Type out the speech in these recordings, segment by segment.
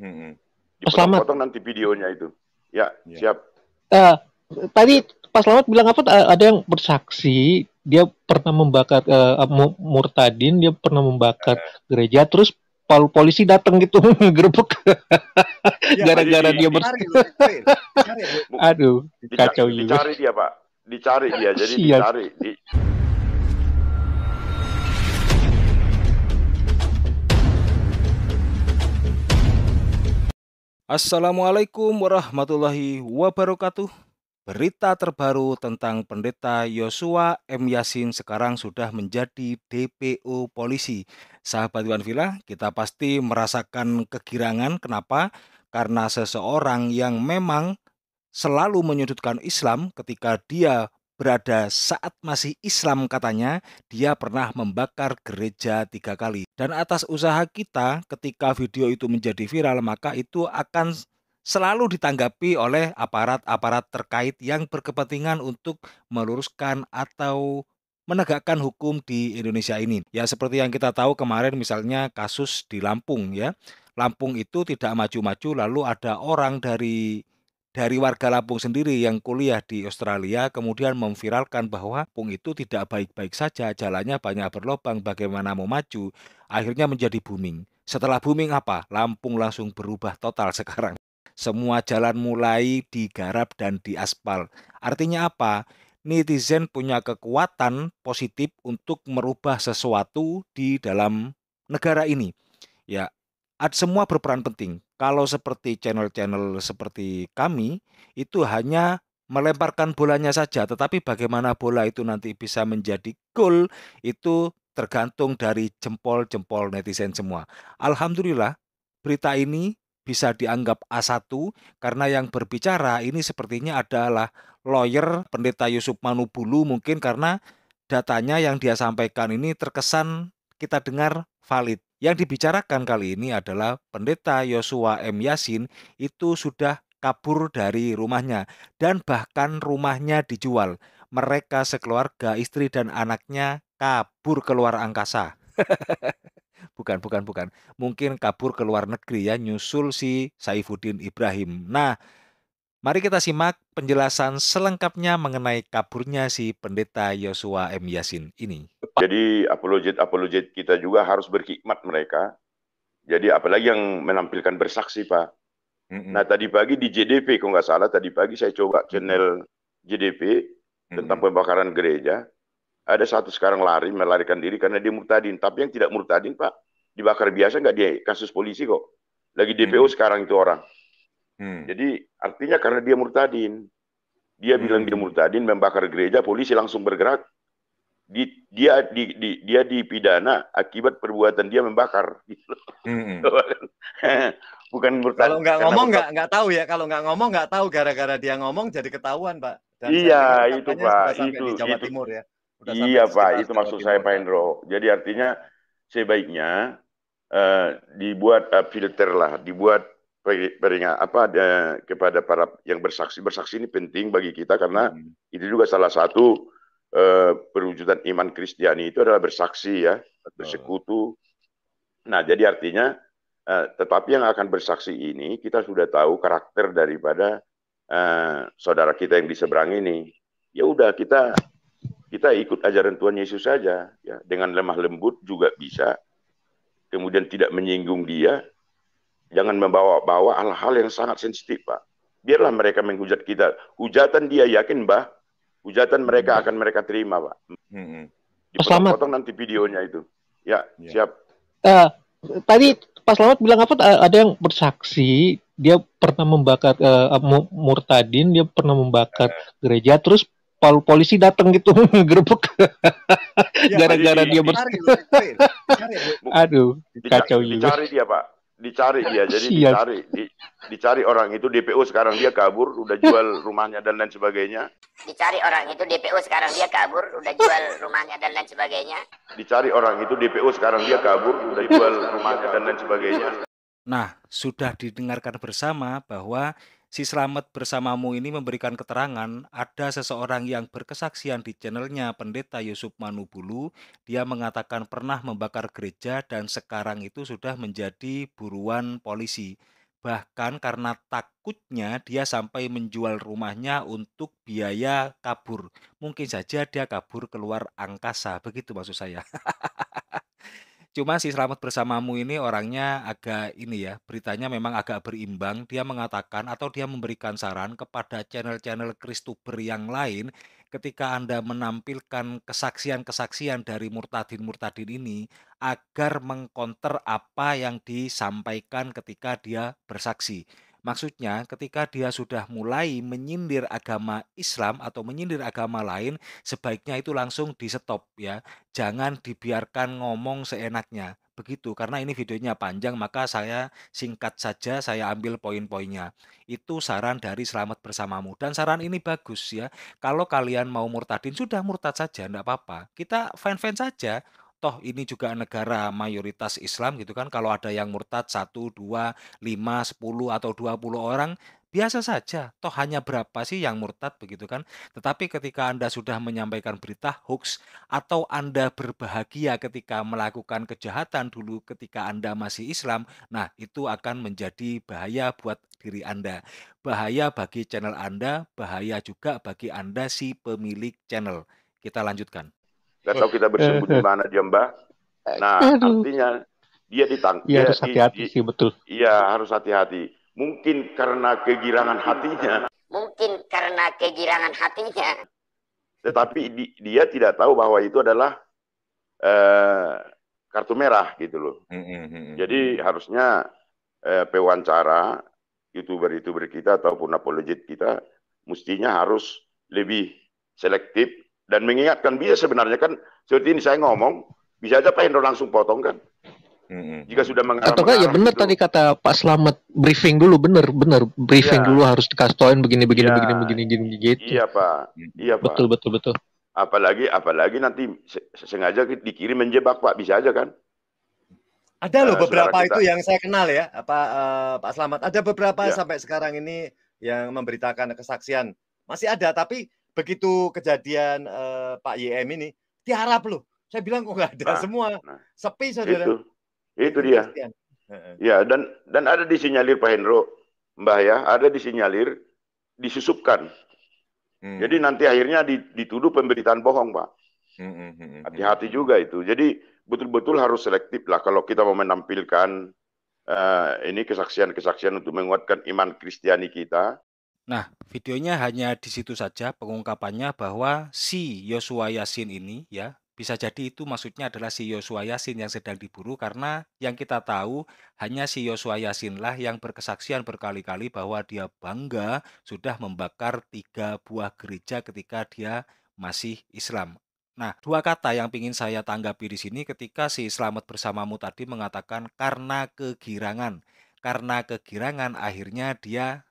Hmm. Oh, pas Selamat. Potong nanti videonya itu. Ya, ya. siap. Uh, tadi Pak Selamat bilang apa? Eh, ada yang bersaksi dia pernah membakar uh, murtadin, dia pernah membakar uh. gereja, terus pol polisi datang gitu ngerebek iya, gara-gara ya, dia bersaksi. aduh dicari, kacau dicari dia pak dicari dia jadi Siap. dicari di Assalamualaikum warahmatullahi wabarakatuh. Berita terbaru tentang pendeta Yosua M. Yasin sekarang sudah menjadi DPO polisi. Sahabat Iwan Villa, kita pasti merasakan kegirangan. Kenapa? Karena seseorang yang memang selalu menyudutkan Islam ketika dia berada saat masih Islam katanya, dia pernah membakar gereja tiga kali. Dan atas usaha kita ketika video itu menjadi viral, maka itu akan selalu ditanggapi oleh aparat-aparat terkait yang berkepentingan untuk meluruskan atau menegakkan hukum di Indonesia ini. Ya seperti yang kita tahu kemarin misalnya kasus di Lampung ya. Lampung itu tidak maju-maju lalu ada orang dari dari warga Lampung sendiri yang kuliah di Australia kemudian memviralkan bahwa Lampung itu tidak baik-baik saja, jalannya banyak berlobang, bagaimana mau maju, akhirnya menjadi booming. Setelah booming apa? Lampung langsung berubah total sekarang. Semua jalan mulai digarap dan diaspal. Artinya apa? Netizen punya kekuatan positif untuk merubah sesuatu di dalam negara ini. Ya, semua berperan penting kalau seperti channel-channel seperti kami, itu hanya melemparkan bolanya saja, tetapi bagaimana bola itu nanti bisa menjadi gol itu tergantung dari jempol-jempol netizen semua. Alhamdulillah, berita ini bisa dianggap A1 karena yang berbicara ini sepertinya adalah lawyer pendeta Yusuf Manubulu mungkin karena datanya yang dia sampaikan ini terkesan kita dengar valid. Yang dibicarakan kali ini adalah pendeta Yosua M. Yasin itu sudah kabur dari rumahnya dan bahkan rumahnya dijual. Mereka sekeluarga istri dan anaknya kabur keluar angkasa. bukan, bukan, bukan. Mungkin kabur ke luar negeri ya nyusul si Saifuddin Ibrahim. Nah, Mari kita simak penjelasan selengkapnya mengenai kaburnya si pendeta Yosua M. Yasin ini. Jadi apologet-apologet kita juga harus berkhidmat mereka. Jadi apalagi yang menampilkan bersaksi Pak. Mm -hmm. Nah tadi pagi di JDP kalau nggak salah tadi pagi saya coba channel JDP tentang mm -hmm. pembakaran gereja. Ada satu sekarang lari melarikan diri karena dia murtadin. Tapi yang tidak murtadin Pak dibakar biasa nggak dia kasus polisi kok. Lagi DPO mm -hmm. sekarang itu orang. Hmm. Jadi artinya karena dia murtadin, dia hmm. bilang dia murtadin membakar gereja, polisi langsung bergerak. Di, dia di, di, dia dipidana akibat perbuatan dia membakar. Gitu. Hmm. hmm. Bukan murtadin. Kalau nggak ngomong nggak nggak tahu ya. Kalau nggak ngomong nggak tahu gara-gara dia ngomong jadi ketahuan pak. Dan iya itu pak itu di Jawa itu. Timur ya. Sudah iya pak itu maksud saya Pak Hendro. Jadi artinya eh, sebaiknya uh, dibuat uh, filter lah, dibuat peringat apa ada kepada para yang bersaksi bersaksi ini penting bagi kita karena hmm. itu juga salah satu uh, perwujudan iman Kristiani itu adalah bersaksi ya Betul. bersekutu. Nah jadi artinya uh, tetapi yang akan bersaksi ini kita sudah tahu karakter daripada uh, saudara kita yang di seberang ini. Ya udah kita kita ikut ajaran Tuhan Yesus saja ya dengan lemah lembut juga bisa. Kemudian tidak menyinggung dia, Jangan membawa-bawa hal-hal yang sangat sensitif, Pak. Biarlah mereka menghujat kita. Hujatan dia yakin, Mbah. Hujatan mereka hmm. akan mereka terima, Pak. Hmm. Dipotong-potong nanti videonya itu. Ya, ya. siap. Uh, tadi Pak Slamet bilang apa? Eh, ada yang bersaksi dia pernah membakar uh, murtadin, dia pernah membakar gereja, terus pol polisi datang gitu gerbek. Ya, gara-gara ya, dia bersaksi. Aduh, kacau ini. Dicari dia, Pak dicari dia jadi Siap. dicari di, dicari orang itu DPO sekarang dia kabur udah jual rumahnya dan lain sebagainya dicari orang itu DPO sekarang dia kabur udah jual rumahnya dan lain sebagainya dicari orang itu DPO sekarang dia kabur udah jual rumahnya dan lain sebagainya nah sudah didengarkan bersama bahwa Si selamat Bersamamu ini memberikan keterangan ada seseorang yang berkesaksian di channelnya Pendeta Yusuf Manubulu. Dia mengatakan pernah membakar gereja dan sekarang itu sudah menjadi buruan polisi. Bahkan karena takutnya dia sampai menjual rumahnya untuk biaya kabur. Mungkin saja dia kabur keluar angkasa, begitu maksud saya. Cuma si Selamat Bersamamu ini orangnya agak ini ya, beritanya memang agak berimbang. Dia mengatakan atau dia memberikan saran kepada channel-channel Kristuber yang lain ketika Anda menampilkan kesaksian-kesaksian dari murtadin-murtadin ini agar mengkonter apa yang disampaikan ketika dia bersaksi Maksudnya, ketika dia sudah mulai menyindir agama Islam atau menyindir agama lain, sebaiknya itu langsung di stop ya. Jangan dibiarkan ngomong seenaknya. Begitu, karena ini videonya panjang, maka saya singkat saja saya ambil poin-poinnya. Itu saran dari Selamat Bersamamu. Dan saran ini bagus ya. Kalau kalian mau murtadin, sudah murtad saja, enggak apa-apa. Kita fan-fan saja toh ini juga negara mayoritas Islam gitu kan kalau ada yang murtad satu, dua, lima, sepuluh atau dua puluh orang biasa saja toh hanya berapa sih yang murtad begitu kan tetapi ketika Anda sudah menyampaikan berita hoax atau Anda berbahagia ketika melakukan kejahatan dulu ketika Anda masih Islam nah itu akan menjadi bahaya buat diri Anda bahaya bagi channel Anda bahaya juga bagi Anda si pemilik channel kita lanjutkan Gak tahu kita bersembunyi eh, eh. mana dia mbak nah artinya dia ditangkap Iya harus hati-hati sih betul iya harus hati-hati mungkin karena kegirangan hatinya mungkin karena kegirangan hatinya tetapi di, dia tidak tahu bahwa itu adalah eh, kartu merah gitu loh hmm, hmm, hmm, jadi harusnya eh, pewancara youtuber-youtuber kita ataupun apologet kita mestinya harus lebih selektif dan mengingatkan dia sebenarnya kan seperti ini saya ngomong bisa aja Pak Hendro langsung potong kan hmm Jika sudah mengarah atau kan ya benar tadi kata Pak Slamet briefing dulu benar benar briefing ya. dulu harus dikastoin begini begini ya. begini begini begini gitu. Iya Pak. Iya Pak. Betul betul betul. Apalagi apalagi nanti sengaja dikirim menjebak Pak bisa aja kan? Ada loh uh, beberapa kita. itu yang saya kenal ya Pak uh, Pak Slamet. Ada beberapa ya. sampai sekarang ini yang memberitakan kesaksian masih ada tapi begitu kejadian uh, Pak YM ini tiarap loh. Saya bilang kok nggak ada nah, semua nah, sepi saudara. Itu, itu dia. Ya dan dan ada disinyalir Pak Hendro, Mbah ya, ada disinyalir disusupkan. Hmm. Jadi nanti akhirnya dituduh pemberitaan bohong Pak. Hmm, hmm, hmm, Hati-hati juga itu. Jadi betul-betul harus selektif lah kalau kita mau menampilkan uh, ini kesaksian-kesaksian untuk menguatkan iman Kristiani kita Nah, videonya hanya di situ saja pengungkapannya bahwa si Yosua Yasin ini ya, bisa jadi itu maksudnya adalah si Yosua Yasin yang sedang diburu karena yang kita tahu hanya si Yosua Yasinlah yang berkesaksian berkali-kali bahwa dia bangga sudah membakar tiga buah gereja ketika dia masih Islam. Nah, dua kata yang ingin saya tanggapi di sini ketika si Selamat Bersamamu tadi mengatakan karena kegirangan. Karena kegirangan akhirnya dia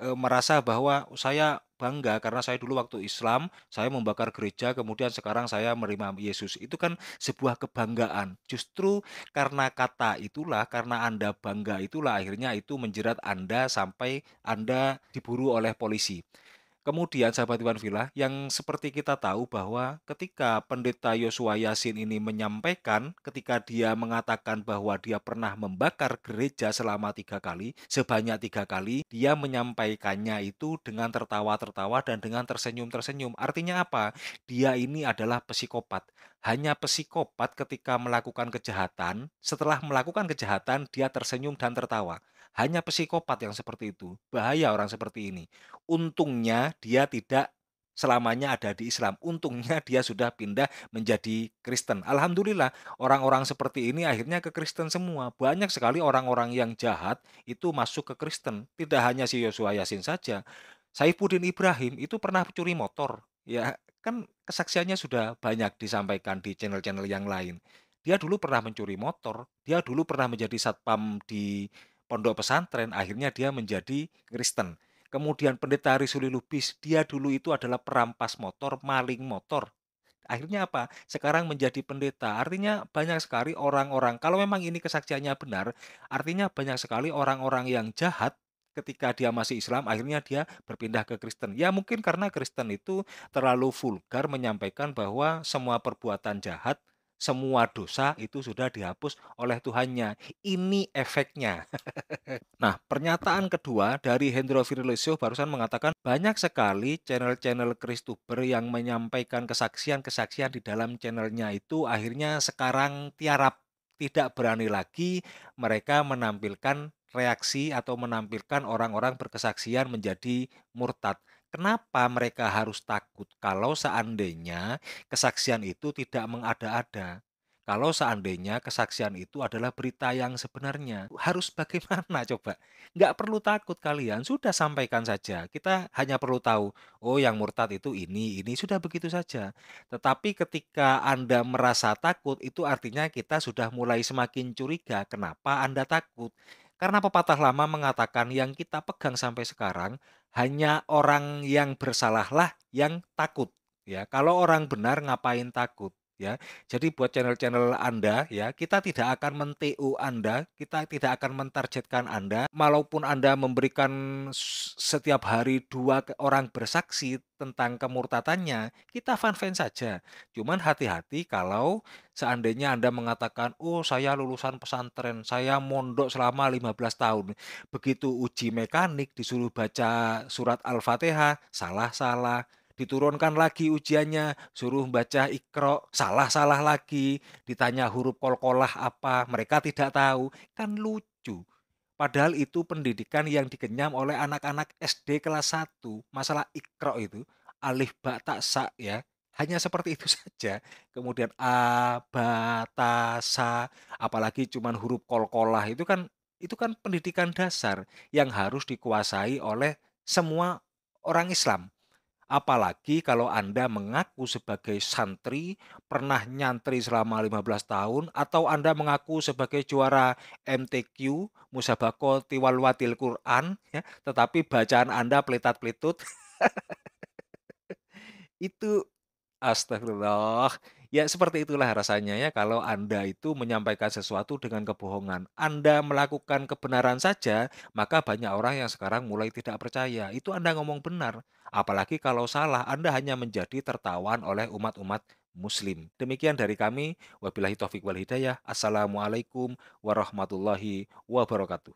e, merasa bahwa saya bangga karena saya dulu waktu Islam, saya membakar gereja, kemudian sekarang saya menerima Yesus. Itu kan sebuah kebanggaan. Justru karena kata itulah, karena Anda bangga itulah akhirnya itu menjerat Anda sampai Anda diburu oleh polisi. Kemudian sahabat Iwan Villa, yang seperti kita tahu bahwa ketika pendeta Yosua Yasin ini menyampaikan, ketika dia mengatakan bahwa dia pernah membakar gereja selama tiga kali, sebanyak tiga kali, dia menyampaikannya itu dengan tertawa-tertawa dan dengan tersenyum-tersenyum. Artinya apa? Dia ini adalah psikopat. Hanya psikopat ketika melakukan kejahatan, setelah melakukan kejahatan dia tersenyum dan tertawa. Hanya psikopat yang seperti itu. Bahaya orang seperti ini. Untungnya dia tidak selamanya ada di Islam. Untungnya dia sudah pindah menjadi Kristen. Alhamdulillah orang-orang seperti ini akhirnya ke Kristen semua. Banyak sekali orang-orang yang jahat itu masuk ke Kristen. Tidak hanya si Yosua Yasin saja. Saifuddin Ibrahim itu pernah curi motor ya Kan kesaksiannya sudah banyak disampaikan di channel-channel yang lain. Dia dulu pernah mencuri motor, dia dulu pernah menjadi satpam di pondok pesantren, akhirnya dia menjadi Kristen. Kemudian pendeta Risuli Lubis, dia dulu itu adalah perampas motor, maling motor. Akhirnya apa? Sekarang menjadi pendeta. Artinya banyak sekali orang-orang, kalau memang ini kesaksiannya benar, artinya banyak sekali orang-orang yang jahat ketika dia masih Islam akhirnya dia berpindah ke Kristen. Ya mungkin karena Kristen itu terlalu vulgar menyampaikan bahwa semua perbuatan jahat semua dosa itu sudah dihapus oleh Tuhannya. Ini efeknya. nah, pernyataan kedua dari Hendro Virilisio barusan mengatakan banyak sekali channel-channel Kristuber yang menyampaikan kesaksian-kesaksian di dalam channelnya itu akhirnya sekarang tiarap tidak berani lagi mereka menampilkan reaksi atau menampilkan orang-orang berkesaksian menjadi murtad. Kenapa mereka harus takut kalau seandainya kesaksian itu tidak mengada-ada? Kalau seandainya kesaksian itu adalah berita yang sebenarnya, harus bagaimana coba? Nggak perlu takut kalian, sudah sampaikan saja. Kita hanya perlu tahu, oh yang murtad itu ini, ini, sudah begitu saja. Tetapi ketika Anda merasa takut, itu artinya kita sudah mulai semakin curiga. Kenapa Anda takut? Karena pepatah lama mengatakan yang kita pegang sampai sekarang hanya orang yang bersalahlah yang takut. Ya, kalau orang benar ngapain takut? ya. Jadi buat channel-channel Anda ya, kita tidak akan men Anda, kita tidak akan mentargetkan Anda, walaupun Anda memberikan setiap hari dua orang bersaksi tentang kemurtatannya, kita fan-fan saja. Cuman hati-hati kalau seandainya Anda mengatakan, oh saya lulusan pesantren, saya mondok selama 15 tahun. Begitu uji mekanik disuruh baca surat Al-Fatihah, salah-salah diturunkan lagi ujiannya, suruh baca ikro, salah-salah lagi, ditanya huruf kol-kolah apa, mereka tidak tahu. Kan lucu. Padahal itu pendidikan yang dikenyam oleh anak-anak SD kelas 1. Masalah ikro itu, alif ba tak sa ya. Hanya seperti itu saja. Kemudian a, ba, apalagi cuman huruf kol-kolah itu kan itu kan pendidikan dasar yang harus dikuasai oleh semua orang Islam Apalagi kalau Anda mengaku sebagai santri, pernah nyantri selama 15 tahun, atau Anda mengaku sebagai juara MTQ, Musabako Tiwalwatil Quran, ya, tetapi bacaan Anda pelitat pelitut, itu astagfirullah Ya, seperti itulah rasanya ya kalau Anda itu menyampaikan sesuatu dengan kebohongan. Anda melakukan kebenaran saja, maka banyak orang yang sekarang mulai tidak percaya. Itu Anda ngomong benar. Apalagi kalau salah, Anda hanya menjadi tertawan oleh umat-umat muslim. Demikian dari kami. Wabillahi taufiq wal hidayah. Assalamualaikum warahmatullahi wabarakatuh.